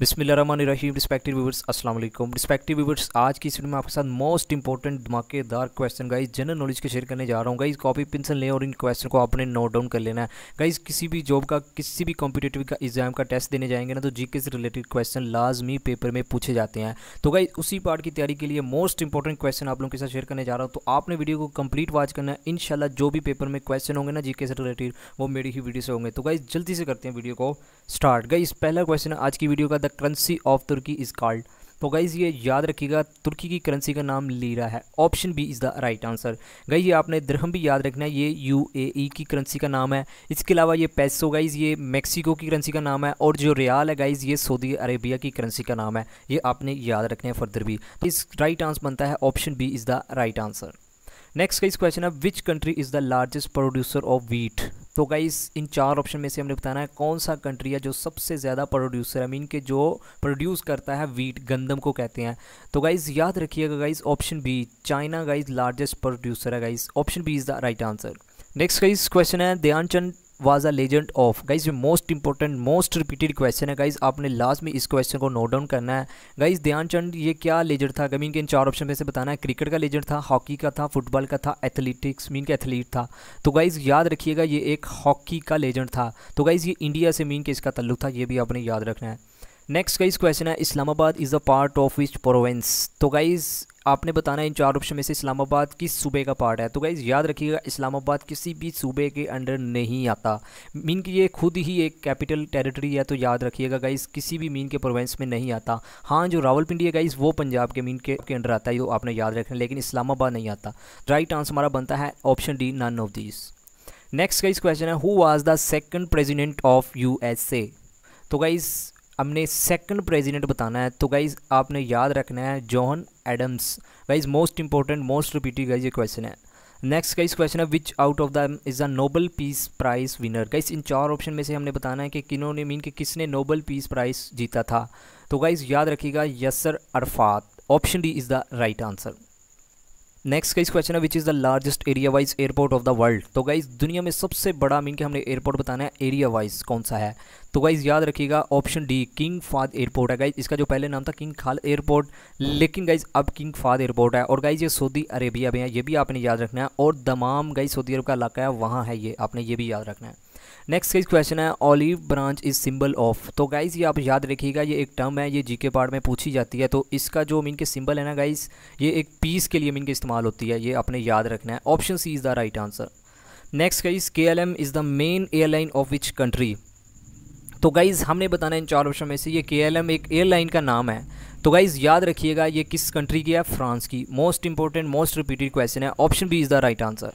बिसमिल्ल रही respective viewers अस्सलाम वालेकुम रिस्पेक्टिव व्यूवर्स आज की इस वीडियो में आपके साथ मोस्ट इंपॉर्टेंट धमाकेदार क्वेश्चन गाइस जनरल नॉलेज के शेयर करने जा रहा हूँ गाइस कॉपी पेंसिल लें और इन क्वेश्चन को आपने नोट डाउन कर लेना है गाइस किसी भी जॉब का किसी भी कॉम्पिटेटिव का एग्जाम का टेस्ट देने जाएंगे ना तो जी से रिलेटेड क्वेश्चन लाजमी पेपर में पूछे जाते हैं तो गाइज उसी पार्ट की तैयारी के लिए मोस्ट इंपॉर्टेंट क्वेश्चन आप लोगों के साथ शेयर करने जा रहा हूँ तो आपने वीडियो को कंप्लीट वॉच करना है इनशाला जो भी पेपर में क्वेश्चन होंगे ना जी से रिलेटेड वो मेरी ही वीडियो से होंगे तो गाइज जल्दी से करते हैं वीडियो को स्टार्ट गाइज पहला क्वेश्चन आज की वीडियो का the currency of Turkey is called तो गाइज़ ये याद रखिएगा तुर्की की करेंसी का नाम लीरा है option B is the right answer guys ये आपने दरहम भी याद रखना है ये यू ए ई की करेंसी का नाम है इसके अलावा ये पैसो गाइज़ ये मैक्सिको की करेंसी का नाम है और जो रियाल है गाइज़ ये सऊदी अरेबिया की करेंसी का नाम है ये आपने याद रखना है फर्दर भी तो इस राइट आंसर बनता है option B is the right answer next का इस क्वेश्चन है which country is the largest producer of wheat तो गाइस इन चार ऑप्शन में से हमने बताना है कौन सा कंट्री है जो सबसे ज़्यादा प्रोड्यूसर आई मीन के जो प्रोड्यूस करता है वीट गंदम को कहते हैं तो गाइस याद रखिएगा guys option B China guys largest producer है guys option B is the right answer next guys question है Dhyan Chand was a legend of guys most important most repeated question है गाइज आपने लास्ट में इस क्वेश्चन को note down करना है guys Dhyanchand ये क्या लेजेंड था मीन के इन चार ऑप्शन में से बताना है क्रिकेट का लेजेंड था हॉकी का था फुटबॉल का था एथलेटिक्स मीन के एथलीट था तो गाइज याद रखिएगा ये एक हॉकी का लेजेंड था तो गाइज ये इंडिया से मीन के इसका तल्लु था ये भी आपने याद रखना है नेक्स्ट गाइज क्वेश्चन है Islamabad is a part of which province तो गाइज़ आपने बताना है इन चार ऑप्शन में से इस्लामाबाद किस सूबे का पार्ट है तो गाइज़ याद रखिएगा इस्लामाबाद किसी भी सूबे के अंडर नहीं आता मीन कि ये खुद ही एक कैपिटल टेरिटरी है तो याद रखिएगा गाइज़ किसी भी मीन के प्रोवेंस में नहीं आता हाँ जो रावलपिंडी है गाइज़ वो पंजाब के मीन के, के अंडर आता है जो आपने याद रखना लेकिन इस्लामाबाद नहीं आता राइट आंसर हमारा बनता है option D none of this next guys question है who was the second president of U तो गाइज़ हमने सेकंड प्रेसिडेंट बताना है तो गाइज आपने याद रखना है John Adams guys most important most repeated guys ये क्वेश्चन है नेक्स्ट गाइज क्वेश्चन है which out of the is the Nobel peace prize winner guys इन चार ऑप्शन में से हमने बताना है कि किनों ने मीन कि किसने नोबल पीस प्राइज जीता था तो गाइज याद रखिएगा Yasser Arafat option D is the right answer next guys question है which is the largest area wise airport of the world तो गाइस दुनिया में सबसे बड़ा मीन के हमने एयरपोर्ट बताना है एरिया वाइज कौन सा है तो गाइस याद रखिएगा option D King Fahd airport है गाइस इसका जो पहले नाम था किंग खाल एयरपोर्ट लेकिन गाइस अब किंग फाद एयरपोर्ट है और गाइज ये सऊदी अरेबिया में है ये भी आपने याद रखना है और तमाम गाइज सऊदी अरब का इलाका है वहाँ है ये आपने ये भी याद रखना है नेक्स्ट गाइज क्वेश्चन है olive branch is symbol of तो गाइज़ ये आप याद रखिएगा ये एक टर्म है ये जीके पार्ट में पूछी जाती है तो इसका जो मीन के सिंबल है ना गाइज़ ये एक पीस के लिए मीन के इस्तेमाल होती है ये आपने याद रखना है option C is the right answer next guys K L M is the main airline of which country तो गाइज़ हमने बताना है इन चार ऑप्शन में से ये के एल एम एक एयरलाइन का नाम है तो गाइज़ याद रखिएगा ये किस कंट्री की है फ्रांस की most important most repeated question है option B is the right answer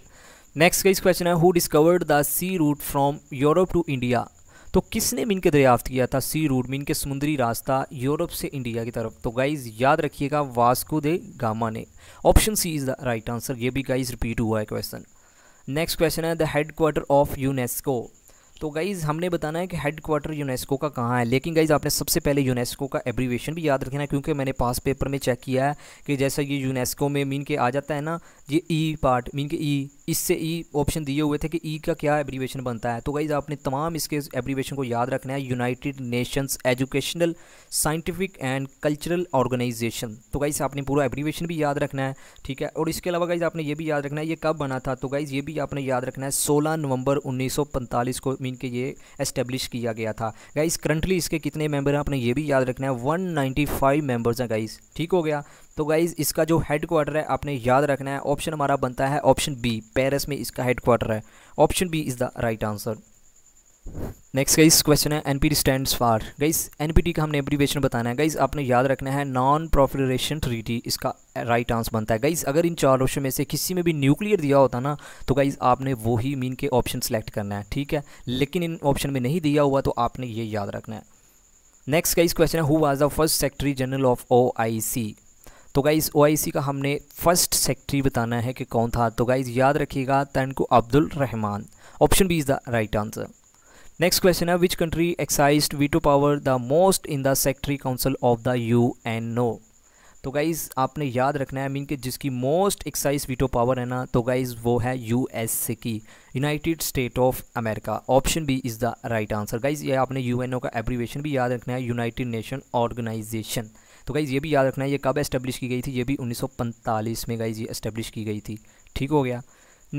next का इस क्वेश्चन है who discovered the sea route from Europe to India तो किसने मीन के दरियाफ्त किया था सी रूट मीन के समुद्री रास्ता यूरोप से इंडिया की तरफ तो गाइज याद रखिएगा वास्को दे गामा ने option C is the right answer ये भी गाइज रिपीट हुआ है क्वेश्चन नेक्स्ट क्वेश्चन है the headquarter of UNESCO तो गाइज़ हमने बताना है कि हेड क्वार्टर यूनेस्को का कहाँ है लेकिन गाइज़ आपने सबसे पहले यूनेस्को का एब्रीवेशन भी याद रखना है क्योंकि मैंने पास पेपर में चेक किया है कि जैसा ये यूनेस्को में मीन के आ जाता है ना ये ई पार्ट मीन के ई इससे ई e ऑप्शन दिए हुए थे कि ई e का क्या एब्रीवेशन बनता है तो गाइज़ आपने तमाम इसके एब्रीवेशन को याद रखना है United Nations Educational Scientific and Cultural Organisation तो गाइज़ आपने पूरा एब्रीवेशन भी याद रखना है ठीक है और इसके अलावा गाइज़ आपने ये भी याद रखना है ये कब बना था तो गाइज़ ये भी आपने याद रखना है सोलह नवंबर उन्नीस को मीन के ये एस्टेब्लिश किया गया था गाइज़ करंटली इसके कितने मेम्बर हैं आपने ये भी याद रखना है वन नाइन्टी हैं गाइज़ ठीक हो गया तो गाइज़ इसका जो हेड क्वार्टर है आपने याद रखना है ऑप्शन हमारा बनता है ऑप्शन बी पेरिस में इसका हेड क्वार्टर है option B is the right answer next guys question है NPT stands for guys NPT का हमने एब्रीवेशन बताना है गाइस आपने याद रखना है नॉन प्रोफिलेशन ट्रीटी इसका राइट आंसर बनता है गाइस अगर इन चार ऑप्शन में से किसी में भी न्यूक्लियर दिया होता ना तो गाइस आपने वो ही मीन के ऑप्शन सेलेक्ट करना है ठीक है लेकिन इन ऑप्शन में नहीं दिया हुआ तो आपने ये याद रखना है नेक्स्ट गाइस क्वेश्चन है who was the first secretary general of O I C तो गाइज़ ओ का हमने फर्स्ट सेक्रेटरी बताना है कि कौन था तो गाइज़ याद रखिएगा Tunku Abdul Rahman option B is the right answer next question है which country excise veto power the most in the secretary council of the U N O तो गाइज़ आपने याद रखना है आई मीन कि जिसकी मोस्ट एक्साइज वीटो पावर है ना तो गाइज़ वो है यू की United State of America option B is the right answer guys ये आपने यू का एब्रीवेशन भी याद रखना है यूनाइटेड नेशन ऑर्गेनाइजेशन तो गाइज़ ये भी याद रखना है ये कब इस्टेब्लिश की गई थी ये भी 1945 में गाइज़ ये इस्टेब्लिश की गई थी ठीक हो गया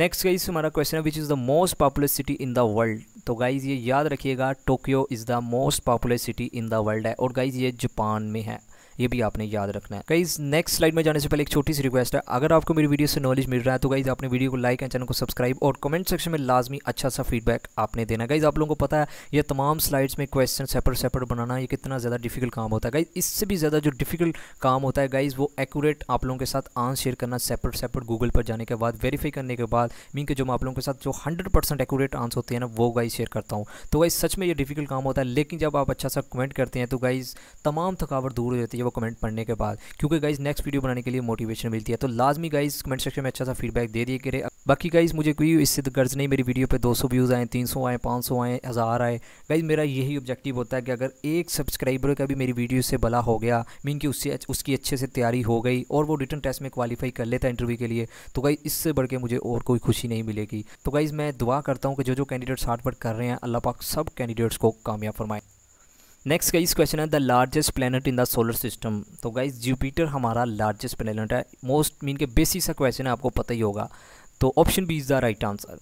नेक्स्ट गाइज हमारा क्वेश्चन है which is the most popular city in the world तो गाइज़ ये याद रखिएगा Tokyo is the most popular city in the world है और गाइज़ ये जापान में है ये भी आपने याद रखना है गाइज नेक्स्ट स्लाइड में जाने से पहले एक छोटी सी रिक्वेस्ट है अगर आपको मेरी वीडियो से नॉलेज मिल रहा है तो गाइज आपने वीडियो को लाइक एंड चैनल को सब्सक्राइब और कमेंट सेक्शन में लाजमी अच्छा सा फीडबैक आपने देना गाइज आप लोगों को पता है ये तमाम स्लाइड्स में क्वेश्चन सेपरेट सेपरेट बनाना ये कितना ज़्यादा डिफिकल्ट काम होता है गाइज इससे भी ज़्यादा जो डिफिकल्ट काम होता है गाइज वो एक्यूरेट आप लोगों के साथ आंसर शेयर करना सेपरेट सेपरेट गूगल पर जाने के बाद वेरीफाई करने के बाद मीन के जो मैं आप लोगों के साथ जो हंड्रेड परसेंट एक्यूरेट आंसर होते हैं ना वो गाइज शेयर करता हूँ तो गाइज सच में यह डिफिकल्ट काम होता है लेकिन जब आप अच्छा सा कमेंट करते हैं तो गाइज तमाम थकावट दूर हो जाती है वो कमेंट पढ़ने के बाद क्योंकि गाइज़ नेक्स्ट वीडियो बनाने के लिए मोटिवेशन मिलती है तो लाजमी गाइज़ कमेंट सेक्शन में अच्छा सा फीडबैक दे दिए करे बाकी गाइज़ मुझे कोई इससे गर्ज नहीं मेरी वीडियो पर दो व्यूज़ आए तीन आए पाँच आए हज़ार आए गाइज़ मेरा यही ऑब्जेक्टिव होता है कि अगर एक सब्सक्राइबर का भी मेरी वीडियो से भला हो गया मीन कि उससे उसकी अच्छे से तैयारी हो गई और वो रिटर्न टेस्ट में क्वालिफाई कर लेता इंटरव्यू के लिए तो गाइज़ इससे बढ़ मुझे और कोई खुशी नहीं मिलेगी तो गाइज़ मैं दुआ करता हूँ कि जो जो कैंडिडेट्स हार्ड वर्क कर रहे हैं अल्लाह पाक सब कैंडिडेट्स को कामयाब फरमाएँ नेक्स्ट इस क्वेश्चन है the largest planet in the solar system तो गाइज जुपिटर हमारा लार्जेस्ट प्लेनेट है मोस्ट मीन के बेसिक सा क्वेश्चन है आपको पता ही होगा तो option B is the right answer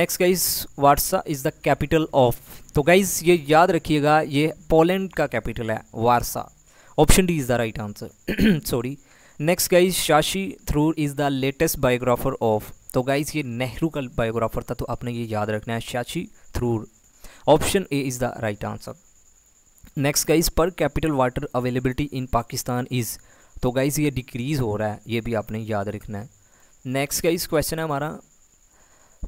next guys Warsaw is the capital of तो गाइज ये याद रखिएगा ये पोलैंड का कैपिटल है Warsaw option D is the right answer sorry next guys Shashi through is the latest biographer of तो guys ये नेहरू का बायोग्राफर था तो आपने ये याद रखना है Shashi Tharoor option A is the right answer next guys per capital water availability in Pakistan is तो गाइज़ ये डिक्रीज़ हो रहा है ये भी आपने याद रखना है नेक्स्ट गाइज क्वेश्चन है हमारा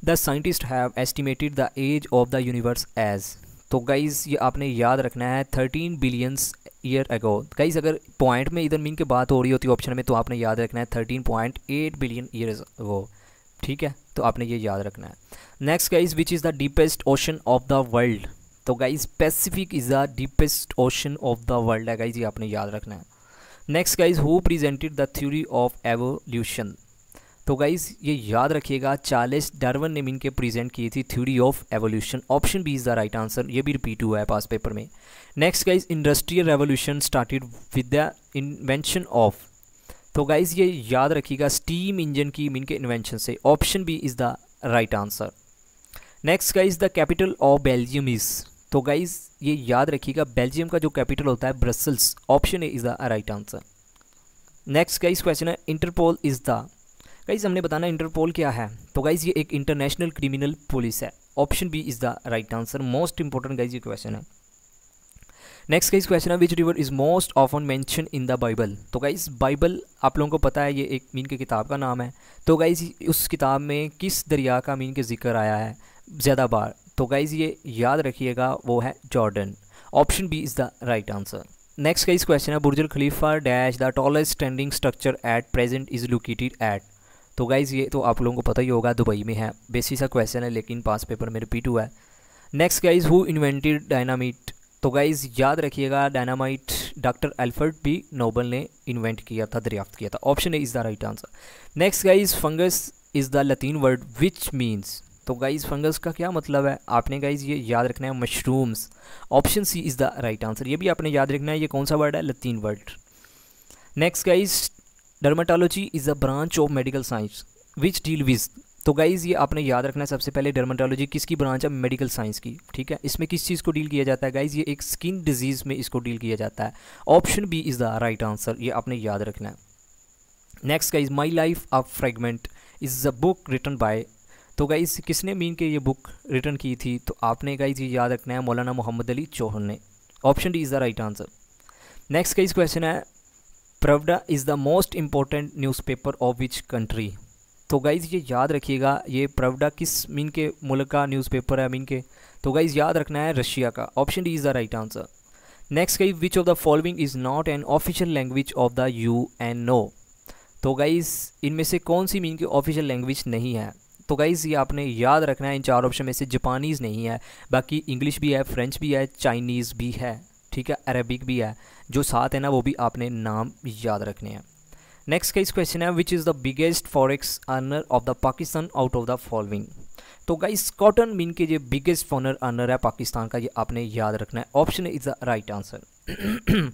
the scientist have estimated the age of the universe age तो गाइज़ ये आपने याद रखना है thirteen billions year ago guys अगर पॉइंट में इधर मीन की बात हो रही होती है ऑप्शन में तो आपने याद रखना है thirteen point eight billion year ago ठीक है तो आपने ये याद रखना है next guys which is the deepest ocean of the world तो guys Pacific is the deepest ocean of the world है गाइज ये आपने याद रखना है next guys who presented the theory of evolution तो गाइज ये याद रखिएगा चार्लिस डरवन ने इनके प्रेजेंट किए थी theory of evolution option B is the right answer ये भी रिपीट हुआ है पास पेपर में next guys industrial revolution started with the invention of तो गाइज ये याद रखिएगा स्टीम इंजन की इनके इन्वेंशन से option B is the right answer next guys the capital of Belgium is तो गाइज ये याद रखिएगा बेल्जियम का जो कैपिटल होता है Brussels option A is the right answer next guys question है इंटरपोल इज़ द गाइज हमने बताना इंटरपोल क्या है तो गाइज ये एक इंटरनेशनल क्रिमिनल पुलिस है option B is the right answer most important guys ये क्वेश्चन है नेक्स्ट गाइज क्वेश्चन है which river is most often mentioned in the Bible तो गाइज बाइबल आप लोगों को पता है ये एक मीन की किताब का नाम है तो गाइज उस किताब में किस दरिया का मीन के जिक्र आया है ज़्यादा बार तो गाइज़ ये याद रखिएगा वो है Jordan option B is the right answer next guys question है Burj Khalifa dash the tallest standing structure at present is located at तो गाइज़ ये तो आप लोगों को पता ही होगा दुबई में है बेसिक सा क्वेश्चन है लेकिन पास पेपर में रिपीट हुआ है next guys who invented dynamite तो गाइज़ याद रखिएगा dynamite doctor Alfred B Nobel ने इन्वेंट किया था दरियाफ्त किया था option A is the right answer next guys fungus is the Latin word which means तो गाइज़ फंगस का क्या मतलब है आपने गाइज़ ये याद रखना है mushrooms option C is the right answer ये भी आपने याद रखना है ये कौन सा वर्ड है Latin word next guys dermatology is the branch of medical science which deal with तो गाइज़ ये आपने याद रखना है सबसे पहले डर्माटोलॉजी किसकी ब्रांच है मेडिकल साइंस की ठीक है इसमें किस चीज़ को डील किया जाता है गाइज़ ये एक स्किन डिजीज़ में इसको डील किया जाता है option B is the right answer ये आपने याद रखना है next guys my life a fragment is a book written by तो गाइज़ किसने मीन के ये बुक रिटर्न की थी तो आपने गाइज़ ये याद रखना है मौलाना मोहम्मद अली चौहान ने option D is the right answer next का इस क्वेश्चन है Pravda is the most important newspaper of which country तो गाइज़ ये याद रखिएगा ये प्रवडा किस मीन के मुल्क का न्यूज़पेपर है मीन के तो गाइज़ याद रखना है रशिया का option D is the right answer next guys which of the following is not an official language of the U N O तो गाइज़ इनमें से कौन सी मीन की ऑफिशियल लैंग्वेज नहीं है तो गाइज़ ये आपने याद रखना है इन चार ऑप्शन में से जापानीज़ नहीं है बाकी इंग्लिश भी है फ्रेंच भी है चाइनीज़ भी है ठीक है अरेबिक भी है जो साथ है ना वो भी आपने नाम याद रखने हैं नेक्स्ट का इस क्वेश्चन है which is the biggest forex earner of the Pakistan out of the following तो गाइस कॉटन मीन के ये बिगेस्ट फॉनर अर्नर है पाकिस्तान का ये आपने याद रखना है option is the right answer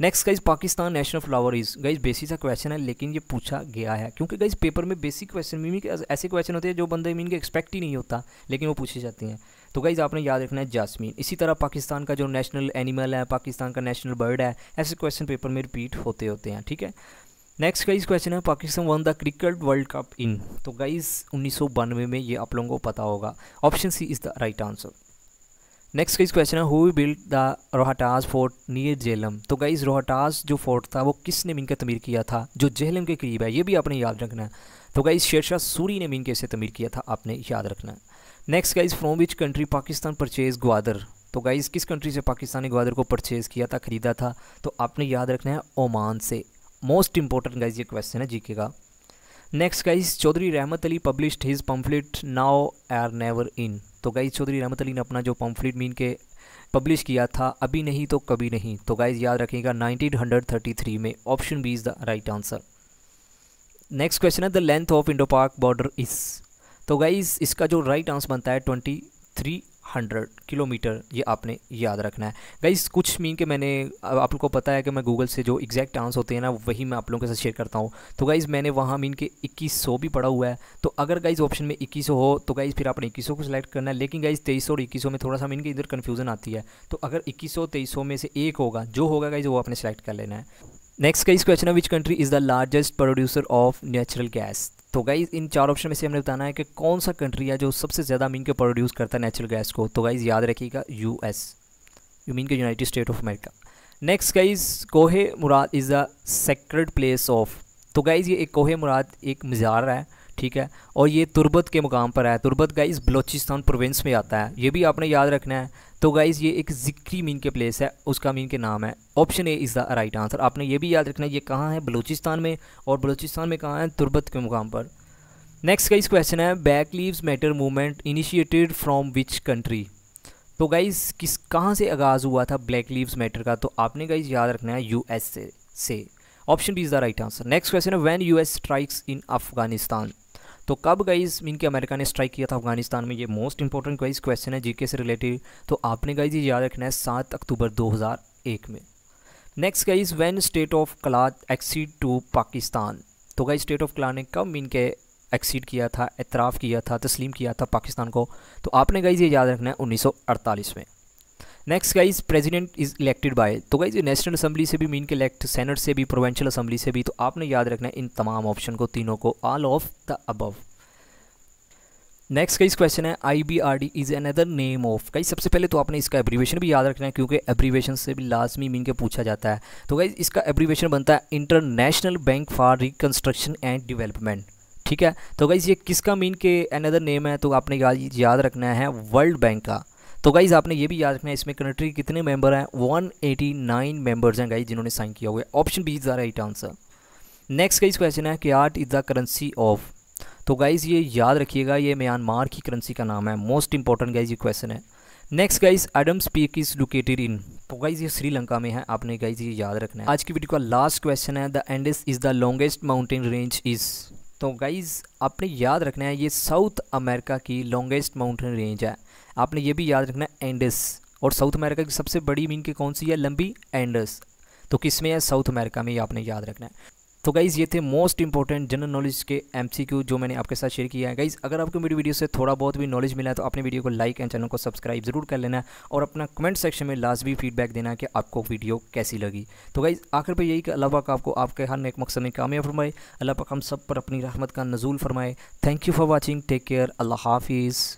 next guys Pakistan national flower is guys basic सा क्वेश्चन है लेकिन ये पूछा गया है क्योंकि गाइज पेपर में बेसिक क्वेश्चन मीन के ऐसे क्वेश्चन होते हैं जो बंदे मीन के एक्सपेक्ट ही नहीं होता लेकिन वो पूछी जाती हैं तो गाइज आपने याद रखना है जासमीन इसी तरह पाकिस्तान का जो नेशनल एनिमल है पाकिस्तान का नेशनल बर्ड है ऐसे क्वेश्चन पेपर में रिपीट होते होते हैं ठीक है नेक्स्ट गाइज क्वेश्चन है Pakistan won the cricket world cup in तो गाइज उन्नीस में ये आप लोगों को पता होगा option C is the right answer next का क्वेश्चन है who built the Rohtas fort near Jhelum तो गाइज रोहटास जो फोर्ट था वो किसने मिनकर तमीर किया था जो जेहलम के करीब है ये भी आपने याद रखना है तो गाइज शेरशाह सूरी ने मिनके इसे तमीर किया था आपने याद रखना है next guys from which country Pakistan purchase Gwadar तो गाइज किस कंट्री से पाकिस्तान ने ग्वादर को परचेज़ किया था ख़रीदा था तो आपने याद रखना है ओमान से मोस्ट इंपॉर्टेंट गाइज ये क्वेश्चन है जीके का next guys Chaudhary Rahmat Ali published his pamphlet now or never in तो गाइज चौधरी रहमत अली ने अपना जो पम्फलेट मीन के पब्लिश किया था अभी नहीं तो कभी नहीं तो गाइज याद रखिएगा 1933 में option B is the right answer next question है the length of Indo Pak border is तो गाइज इसका जो राइट right आंसर बनता है ट्वेंटी थ्री हंड्रेड किलोमीटर ये आपने याद रखना है गाइस कुछ मीन के मैंने आप लोग को पता है कि मैं गूगल से जो एग्जैक्ट आंसर होते हैं ना वही मैं आप लोगों के साथ शेयर करता हूँ तो गाइज़ मैंने वहाँ मीन के इक्कीस भी पड़ा हुआ है तो अगर गाइज़ ऑप्शन में इक्कीस हो तो गाइज़ फिर आपने इक्कीस को सिलेक्ट करना है लेकिन गाइज़ तेईस और इक्कीस में थोड़ा सा मीन के इधर कन्फ्यूजन आती है तो अगर इक्कीस सौ में से एक होगा जो होगा गाइज़ वो आपने सेलेक्ट कर लेना है नेक्स्ट गाइज क्वेश्चन है which country is the largest producer of natural gas तो गाइज़ इन चार ऑप्शन में से हमने बताना है कि कौन सा कंट्री है जो सबसे ज़्यादा मीन के प्रोड्यूस करता है नेचुरल गैस को तो गाइज़ याद रखिएगा यू एस यू मीन के United State of America next guys Kohe Murad is the sacred place of तो गाइज़ ये एक कोहे मुराद एक मज़ार है ठीक है और ये तुरबत के मुकाम पर है तुरबत गाइज़ बलोचिस्तान प्रोविंस में आता है ये भी आपने याद रखना है तो गाइज़ ये एक जिक्री मीन के प्लेस है उसका मीन के नाम है option A is the right answer आपने ये भी याद रखना है ये कहाँ है बलूचिस्तान में और बलूचिस्तान में कहाँ है तुर्बत के मुकाम पर नेक्स्ट गाइज क्वेश्चन है black lives matter movement initiated from which country तो गाइज़ किस कहाँ से आगाज़ हुआ था ब्लैक लीव्स मैटर का तो आपने गाइज़ याद रखना है U S option B is the right answer next question है when U S strikes in Afghanistan तो कब गाइज मीन के अमेरिका ने स्ट्राइक किया था अफगानिस्तान में ये मोस्ट इंपॉर्टेंट गाइज क्वेश्चन है जीके से रिलेटेड तो आपने गाइज ये याद रखना है सात अक्टूबर 2001 में next guys when state of Kalat acceded to Pakistan तो गाइज स्टेट ऑफ कला ने कब मीन के एक्सीड किया था एतराफ़ किया था तस्लीम किया था पाकिस्तान को तो आपने गाइज ये याद रखना है उन्नीस में next guys president is elected by तो गाइज नेशनल असेंबली से भी मीन के इलेक्ट सेनेट से भी प्रोवेंशल असेंबली से भी तो आपने याद रखना है इन तमाम ऑप्शन को तीनों को all of the above next का इस क्वेश्चन है I B R D is another name of कई सबसे पहले तो आपने इसका एब्रीवेशन भी याद रखना है क्योंकि एब्रीवेशन से भी लाजमी मीन के पूछा जाता है तो गाइज इसका एब्रीवेशन बनता है international bank for reconstruction and development ठीक है तो गाइज ये किसका मीन के अनदर नेम है तो आपने याद रखना है वर्ल्ड बैंक का तो गाइज आपने ये भी याद रखना है इसमें कंट्री कितने मेंबर हैं 189 मेंबर्स हैं गाइज जिन्होंने साइन किया हुआ है option B is the right answer next guys question है कि what is the currency of तो गाइज़ ये याद रखिएगा ये म्यांमार की करेंसी का नाम है मोस्ट इंपॉर्टेंट गाइज ये क्वेश्चन है next guys Adam's Peak is located in तो गाइज ये श्रीलंका में है आपने गाइज ये याद रखना है आज की वीडियो का लास्ट क्वेश्चन है the Andes is the longest mountain range is तो गाइज़ आपने याद रखना है ये साउथ अमेरिका की लॉन्गेस्ट माउंटेन रेंज है आपने ये भी याद रखना एंडस और साउथ अमेरिका की सबसे बड़ी मीन की कौन सी है लंबी एंडस तो किस में है साउथ अमेरिका में ये आपने याद रखना है तो गाइज़ ये थे मोस्ट इंपॉर्टेंट जनरल नॉलेज के एमसीक्यू जो मैंने आपके साथ शेयर किया है गाइज़ अगर आपको मेरी वीडियो से थोड़ा बहुत भी नॉलेज मिला है तो अपने वीडियो को लाइक एंड चैनल को सब्सक्राइब जरूर कर लेना और अपना कमेंट सेक्शन में लाजमी फीडबैक देना कि आपको वीडियो कैसी लगी तो गाइज़ आखिर पर यही कि अल्लाह पाक आपको आपके हर एक मकसद में कामयाब फरमाए अल्लाह पाक हम सब पर अपनी रहमत का नजूल फरमाए thank you for watching take care Allah हाफिज़